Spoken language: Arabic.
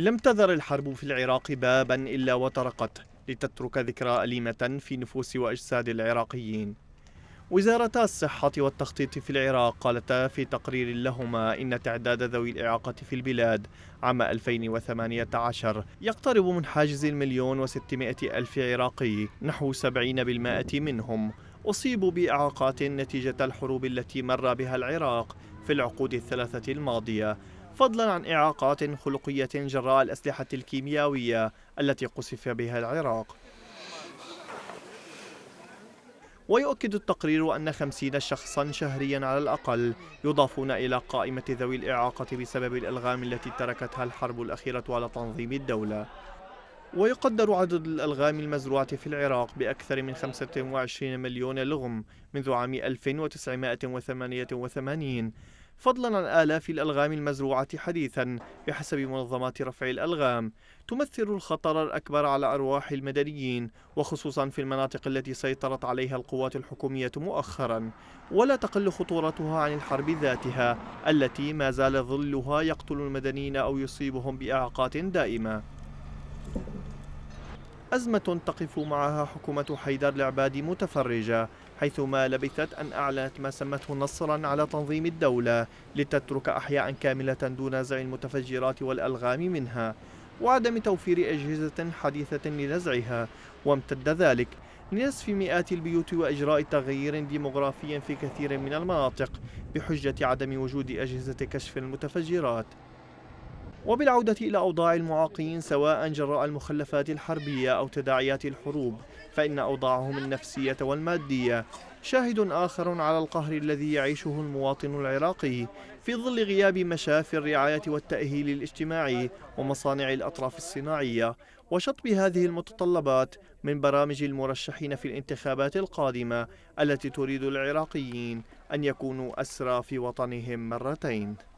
لم تذر الحرب في العراق بابا إلا وطرقته لتترك ذكرى أليمة في نفوس وأجساد العراقيين وزارتا الصحة والتخطيط في العراق قالتا في تقرير لهما إن تعداد ذوي الإعاقة في البلاد عام 2018 يقترب من حاجز المليون وستمائة ألف عراقي نحو 70% منهم أصيبوا بإعاقات نتيجة الحروب التي مر بها العراق في العقود الثلاثة الماضية فضلا عن إعاقات خلقية جراء الأسلحة الكيميائية التي قصف بها العراق ويؤكد التقرير أن خمسين شخصا شهريا على الأقل يضافون إلى قائمة ذوي الإعاقة بسبب الألغام التي تركتها الحرب الأخيرة على تنظيم الدولة ويقدر عدد الألغام المزروعة في العراق بأكثر من 25 مليون لغم منذ عام 1988 فضلا عن آلاف الألغام المزروعة حديثا بحسب منظمات رفع الألغام تمثل الخطر الأكبر على أرواح المدنيين وخصوصا في المناطق التي سيطرت عليها القوات الحكومية مؤخرا ولا تقل خطورتها عن الحرب ذاتها التي ما زال ظلها يقتل المدنيين أو يصيبهم بإعاقات دائمة أزمة تقف معها حكومة حيدر العبادي متفرجة حيثما لبثت أن أعلنت ما سمته نصرا على تنظيم الدولة لتترك أحياء كاملة دون نزع المتفجرات والألغام منها وعدم توفير أجهزة حديثة لنزعها وامتد ذلك لنصف مئات البيوت وإجراء تغيير ديمغرافي في كثير من المناطق بحجة عدم وجود أجهزة كشف المتفجرات وبالعودة إلى أوضاع المعاقين سواء جراء المخلفات الحربية أو تداعيات الحروب فإن أوضاعهم النفسية والمادية شاهد آخر على القهر الذي يعيشه المواطن العراقي في ظل غياب مشافي الرعاية والتأهيل الاجتماعي ومصانع الأطراف الصناعية وشطب هذه المتطلبات من برامج المرشحين في الانتخابات القادمة التي تريد العراقيين أن يكونوا أسرى في وطنهم مرتين